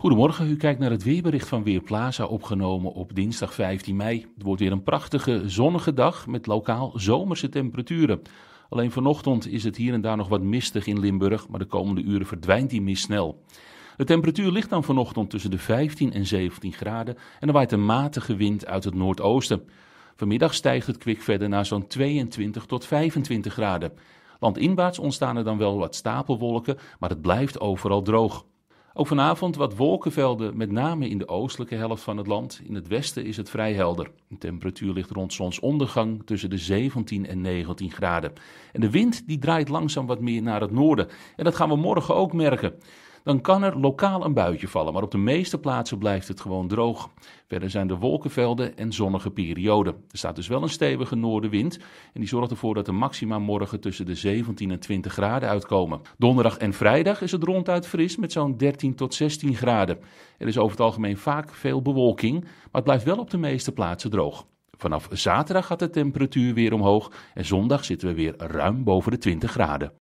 Goedemorgen, u kijkt naar het weerbericht van Weerplaza, opgenomen op dinsdag 15 mei. Het wordt weer een prachtige zonnige dag met lokaal zomerse temperaturen. Alleen vanochtend is het hier en daar nog wat mistig in Limburg, maar de komende uren verdwijnt die mist snel. De temperatuur ligt dan vanochtend tussen de 15 en 17 graden en er waait een matige wind uit het noordoosten. Vanmiddag stijgt het kwik verder naar zo'n 22 tot 25 graden. Landinwaarts ontstaan er dan wel wat stapelwolken, maar het blijft overal droog. Ook vanavond wat wolkenvelden, met name in de oostelijke helft van het land. In het westen is het vrij helder. De temperatuur ligt rond zonsondergang tussen de 17 en 19 graden. En de wind die draait langzaam wat meer naar het noorden. En dat gaan we morgen ook merken dan kan er lokaal een buitje vallen. Maar op de meeste plaatsen blijft het gewoon droog. Verder zijn er wolkenvelden en zonnige perioden. Er staat dus wel een stevige noordenwind. En die zorgt ervoor dat de maxima morgen tussen de 17 en 20 graden uitkomen. Donderdag en vrijdag is het ronduit fris met zo'n 13 tot 16 graden. Er is over het algemeen vaak veel bewolking, maar het blijft wel op de meeste plaatsen droog. Vanaf zaterdag gaat de temperatuur weer omhoog en zondag zitten we weer ruim boven de 20 graden.